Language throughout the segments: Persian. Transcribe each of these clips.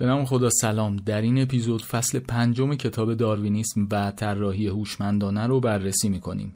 به نام خدا سلام در این اپیزود فصل پنجم کتاب داروینیسم و طراحی هوشمندانه رو بررسی میکنیم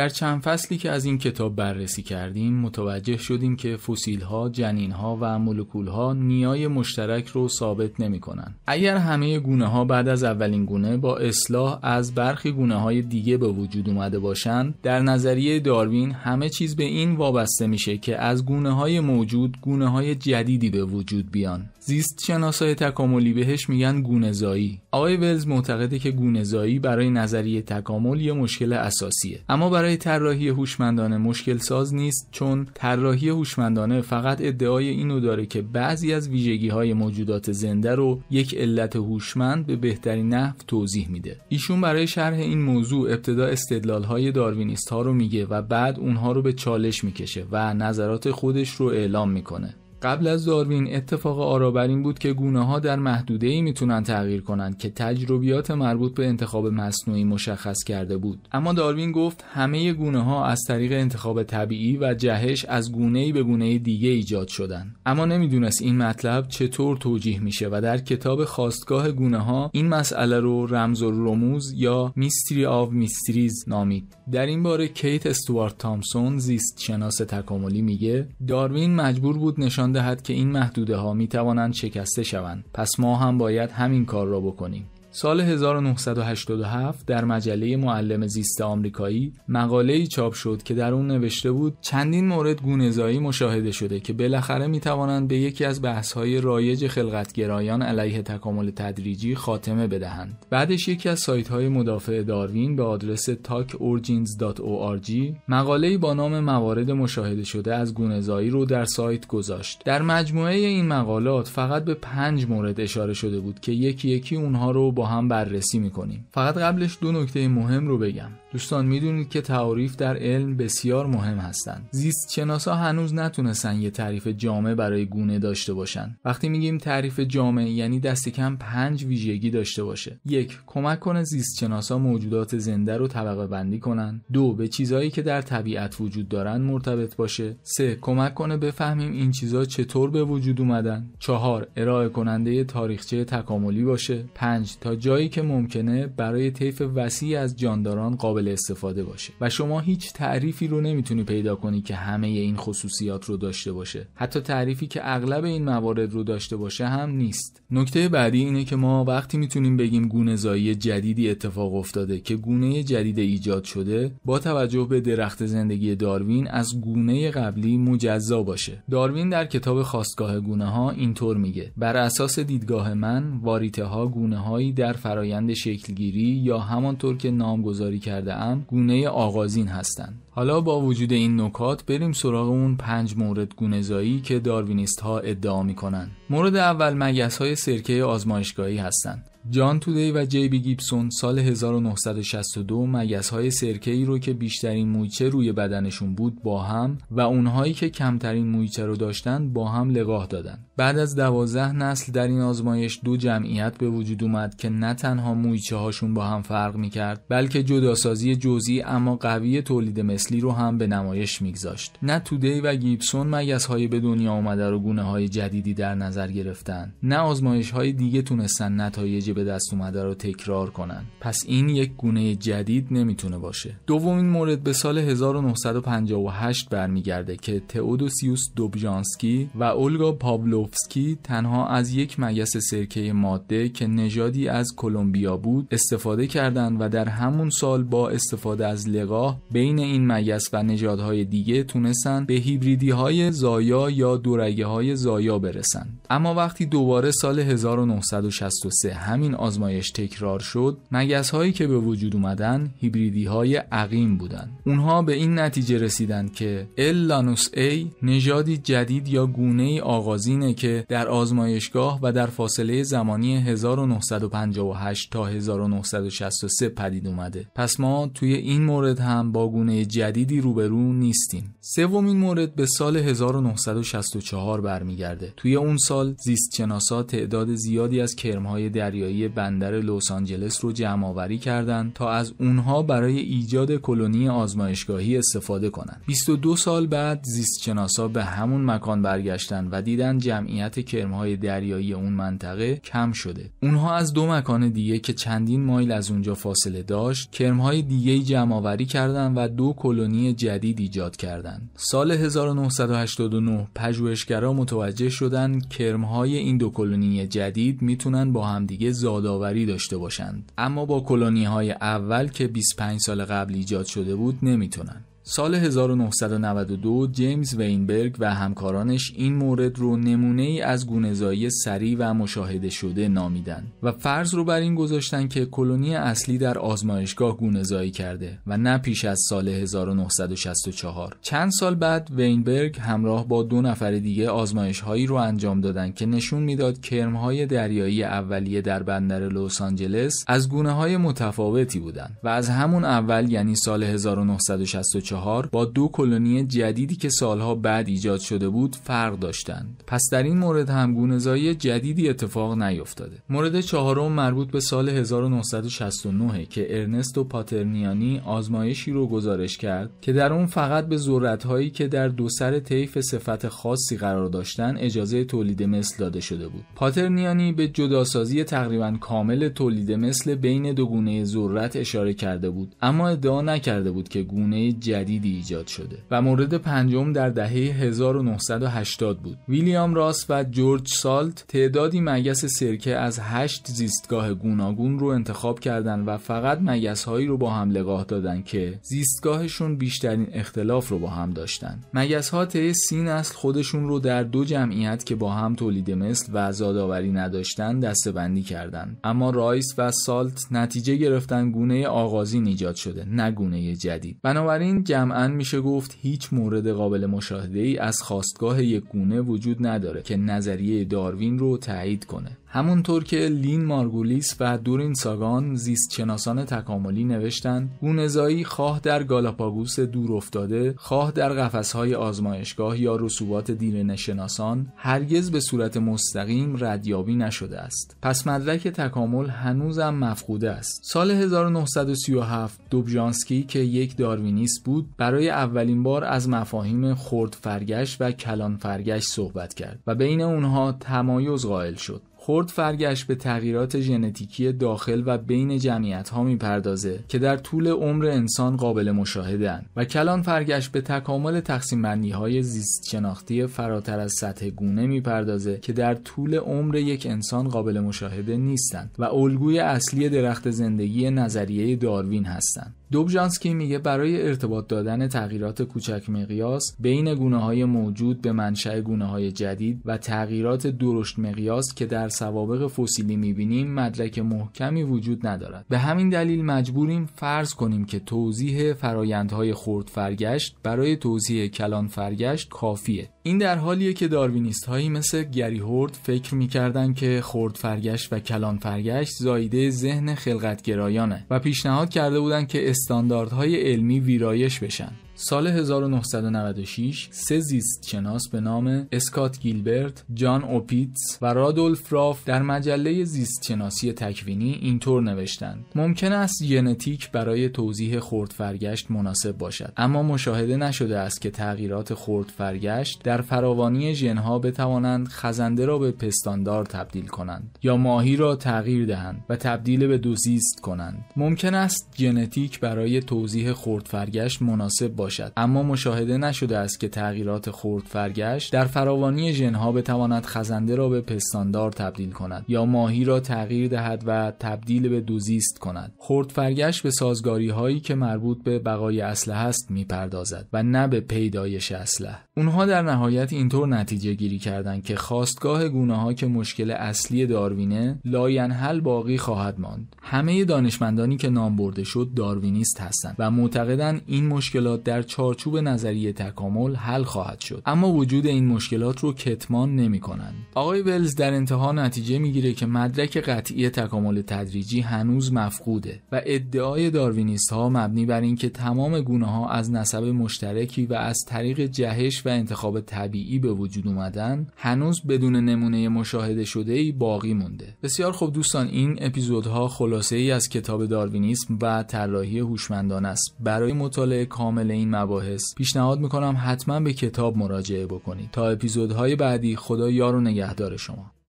در چند فصلی که از این کتاب بررسی کردیم متوجه شدیم که فسیل ها، جنین ها و مولکول ها نیای مشترک رو ثابت نمی کنن. اگر همه گونه ها بعد از اولین گونه با اصلاح از برخی گونه های دیگه به وجود اومده باشند، در نظریه داروین همه چیز به این وابسته میشه که از گونه های موجود گونه های جدیدی به وجود بیان. زیست شناسای تکاملی بهش میگن گونه‌زایی. آقای ولز معتقده که گونه برای نظریه تکامل یه مشکل اساسیه. اما برای برای طراحی هوشمندانه مشکل ساز نیست چون طراحی هوشمندانه فقط ادعای اینو داره که بعضی از ویژگی های موجودات زنده رو یک علت هوشمند به بهترین نحو توضیح میده ایشون برای شرح این موضوع ابتدا استدلال های داروینیست ها رو میگه و بعد اونها رو به چالش میکشه و نظرات خودش رو اعلام میکنه قبل از داروین اتفاق آرا بر این بود که گونه ها در محدوده ای میتونن تغییر کنند که تجربیات مربوط به انتخاب مصنوعی مشخص کرده بود اما داروین گفت همه گونه ها از طریق انتخاب طبیعی و جهش از گونه ای به گونه دیگه ایجاد شدن اما نمیدونست این مطلب چطور توجیه میشه و در کتاب خواستگاه گونه ها این مسئله رو رمز و رموز یا میستری آف میستریز نامید در این باره کیت استوارت تامسون زیست شناس تکاملی میگه داروین مجبور بود نشان نشان دهد که این محدوده ها می شکسته شوند پس ما هم باید همین کار را بکنیم سال 1987 در مجله معلم زیست آمریکایی مقاله‌ای چاپ شد که در اون نوشته بود چندین مورد گونه‌زایی مشاهده شده که بالاخره میتوانند به یکی از بحث های رایج خلقتگرایان علیه تکامل تدریجی خاتمه بدهند. بعدش یکی از سایت های مدافع داروین به آدرس talkorigins.org مقاله‌ای با نام موارد مشاهده شده از گونه‌زایی رو در سایت گذاشت. در مجموعه این مقالات فقط به پنج مورد اشاره شده بود که یکی یکی اونها رو با هم بررسی میکنیم فقط قبلش دو نکته مهم رو بگم دوستان میدونید که تعاریف در علم بسیار مهم هستند. زیست ها هنوز نتونستن یه تعریف جامع برای گونه داشته باشن. وقتی میگیم تعریف جامع یعنی دست کم پنج ویژگی داشته باشه. یک کمک کنه زیست ها موجودات زنده رو طبقه بندی کنن. دو به چیزهایی که در طبیعت وجود دارن مرتبط باشه. سه کمک کنه بفهمیم این چیزها چطور به وجود اومدن. چهار ارائه کننده تاریخچه تکاملی باشه. پنج تا جایی که ممکنه برای طیف وسیعی از جانداران قابل قابل استفاده باشه و شما هیچ تعریفی رو نمیتونی پیدا کنی که همه این خصوصیات رو داشته باشه حتی تعریفی که اغلب این موارد رو داشته باشه هم نیست نکته بعدی اینه که ما وقتی میتونیم بگیم گونه زایی جدیدی اتفاق افتاده که گونه جدید ایجاد شده با توجه به درخت زندگی داروین از گونه قبلی مجزا باشه داروین در کتاب خواستگاه گونه ها اینطور میگه بر اساس دیدگاه من واریته ها گونه هایی در فرایند شکلگیری یا همانطور که نامگذاری کرده کرده ام گونه آغازین هستند حالا با وجود این نکات بریم سراغ اون پنج مورد گونه‌زایی که داروینیست ها ادعا می کنن. مورد اول مگس های سرکه آزمایشگاهی هستند جان تودی و جی بی گیبسون سال 1962 مگزهای سرکه ای رو که بیشترین مویچه روی بدنشون بود با هم و اونهایی که کمترین مویچه رو داشتن با هم لقاه دادن. بعد از دوازده نسل در این آزمایش دو جمعیت به وجود اومد که نه تنها مویچه هاشون با هم فرق میکرد بلکه جداسازی جزئی اما قوی تولید مثلی رو هم به نمایش میگذاشت. نه تودی و گیبسون های به دنیا آمده رو گونه های جدیدی در نظر گرفتن. نه آزمایش های دیگه تونستن نتایج به دست اومده رو تکرار کنن پس این یک گونه جدید نمیتونه باشه دومین مورد به سال 1958 برمیگرده که تئودوسیوس دوبجانسکی و اولگا پاولوفسکی تنها از یک مگس سرکه ماده که نژادی از کلمبیا بود استفاده کردند و در همون سال با استفاده از لقاه بین این مگس و نژادهای دیگه تونستن به هیبریدی های زایا یا دورگه های زایا برسند اما وقتی دوباره سال 1963 همین آزمایش تکرار شد مگس هایی که به وجود اومدن هیبریدی های عقیم بودن اونها به این نتیجه رسیدند که لانوس ای نژادی جدید یا گونه ای آغازینه که در آزمایشگاه و در فاصله زمانی 1958 تا 1963 پدید اومده پس ما توی این مورد هم با گونه جدیدی روبرو نیستیم سومین مورد به سال 1964 برمیگرده توی اون سال زیستشناسا تعداد زیادی از کرمهای دریایی دریایی بندر لس آنجلس رو آوری کردند تا از اونها برای ایجاد کلونی آزمایشگاهی استفاده کنند 22 سال بعد زیستشناسا به همون مکان برگشتن و دیدن جمعیت کرمهای دریایی اون منطقه کم شده اونها از دو مکان دیگه که چندین مایل از اونجا فاصله داشت کرمهای دیگه آوری کردند و دو کلونی جدید ایجاد کردند سال 1989 پژوهشگرا متوجه شدند کرمهای این دو کلونی جدید میتونن با همدیگه زادآوری داشته باشند اما با کلونی های اول که 25 سال قبل ایجاد شده بود نمیتونند سال 1992 جیمز وینبرگ و همکارانش این مورد رو نمونه ای از گونه‌زایی سریع و مشاهده شده نامیدن و فرض رو بر این گذاشتن که کلونی اصلی در آزمایشگاه گونه‌زایی کرده و نه پیش از سال 1964 چند سال بعد وینبرگ همراه با دو نفر دیگه آزمایش هایی رو انجام دادن که نشون میداد های دریایی اولیه در بندر لس آنجلس از گونه های متفاوتی بودند و از همون اول یعنی سال 1964 چهار با دو کلونی جدیدی که سالها بعد ایجاد شده بود فرق داشتند پس در این مورد گونه‌زایی جدیدی اتفاق نیفتاده مورد چهارم مربوط به سال 1969 که ارنستو پاترنیانی آزمایشی رو گزارش کرد که در اون فقط به ذرت‌هایی که در دو سر طیف صفت خاصی قرار داشتن اجازه تولید مثل داده شده بود پاترنیانی به جداسازی تقریبا کامل تولید مثل بین دو گونه ذرت اشاره کرده بود اما ادعا نکرده بود که گونه جدید جدیدی ایجاد شده و مورد پنجم در دهه 1980 بود ویلیام راس و جورج سالت تعدادی مگس سرکه از هشت زیستگاه گوناگون رو انتخاب کردند و فقط مگس هایی رو با هم لگاه دادند که زیستگاهشون بیشترین اختلاف رو با هم داشتن مگس ها طی سی نسل خودشون رو در دو جمعیت که با هم تولید مثل و زادآوری نداشتن دستبندی کردند اما رایس و سالت نتیجه گرفتن گونه آغازی ایجاد شده نه گونه جدید بنابراین جمعا میشه گفت هیچ مورد قابل مشاهده ای از خواستگاه یک گونه وجود نداره که نظریه داروین رو تایید کنه همونطور که لین مارگولیس و دورین ساگان زیستشناسان تکاملی نوشتند گونه‌زایی خواه در گالاپاگوس دور افتاده خواه در قفسهای آزمایشگاه یا رسوبات دیرینه‌شناسان هرگز به صورت مستقیم ردیابی نشده است پس مدرک تکامل هنوزم مفقوده است سال 1937 دوبژانسکی که یک داروینیست بود برای اولین بار از مفاهیم خرد فرگش و کلان صحبت کرد و بین اونها تمایز قائل شد برد فرگش به تغییرات ژنتیکی داخل و بین جمعیت ها میپردازه که در طول عمر انسان قابل اند و کلان فرگش به تکامل تقسیم بندی های زیست شناختی فراتر از سطح گونه میپردازه که در طول عمر یک انسان قابل مشاهده نیستند و الگوی اصلی درخت زندگی نظریه داروین هستند دوبژانسکی میگه برای ارتباط دادن تغییرات کوچک مقیاس بین گونه های موجود به منشأ گونه های جدید و تغییرات درشت مقیاس که در سوابق فسیلی میبینیم مدرک محکمی وجود ندارد به همین دلیل مجبوریم فرض کنیم که توضیح فرایندهای خرد فرگشت برای توضیح کلان فرگشت کافیه این در حالیه که داروینیست هایی مثل گری هورد فکر میکردن که خورد فرگشت و کلان فرگشت زایده ذهن خلقتگرایانه و پیشنهاد کرده بودند که استانداردهای علمی ویرایش بشن سال 1996 سه زیست شناس به نام اسکات گیلبرت، جان اوپیتس و رادولف راف در مجله زیست شناسی تکوینی اینطور نوشتند: ممکن است ژنتیک برای توضیح فرگشت مناسب باشد، اما مشاهده نشده است که تغییرات فرگشت در فراوانی ژنها بتوانند خزنده را به پستاندار تبدیل کنند یا ماهی را تغییر دهند و تبدیل به دوزیست کنند. ممکن است ژنتیک برای توضیح فرگشت مناسب باشد اما مشاهده نشده است که تغییرات خرد فرگشت در فراوانی ژنها بتواند خزنده را به پستاندار تبدیل کند یا ماهی را تغییر دهد و تبدیل به دوزیست کند خرد فرگشت به سازگاری هایی که مربوط به بقای اصله است میپردازد و نه به پیدایش اسلحه اونها در نهایت اینطور نتیجه گیری کردند که خواستگاه گونه ها که مشکل اصلی داروینه لاینحل باقی خواهد ماند همه دانشمندانی که نام برده شد داروینیست هستند و معتقدند این مشکلات در چارچوب نظریه تکامل حل خواهد شد اما وجود این مشکلات رو کتمان نمی کنند آقای ولز در انتها نتیجه میگیره که مدرک قطعی تکامل تدریجی هنوز مفقوده و ادعای داروینیست ها مبنی بر اینکه تمام گونه ها از نسب مشترکی و از طریق جهش و انتخاب طبیعی به وجود اومدن هنوز بدون نمونه مشاهده شده ای باقی مونده بسیار خوب دوستان این اپیزودها خلاصه ای از کتاب داروینیسم و طراحی هوشمندانه است برای مطالعه کامل این این مباحث پیشنهاد میکنم حتما به کتاب مراجعه بکنید تا اپیزودهای بعدی خدا یار و نگهدار شما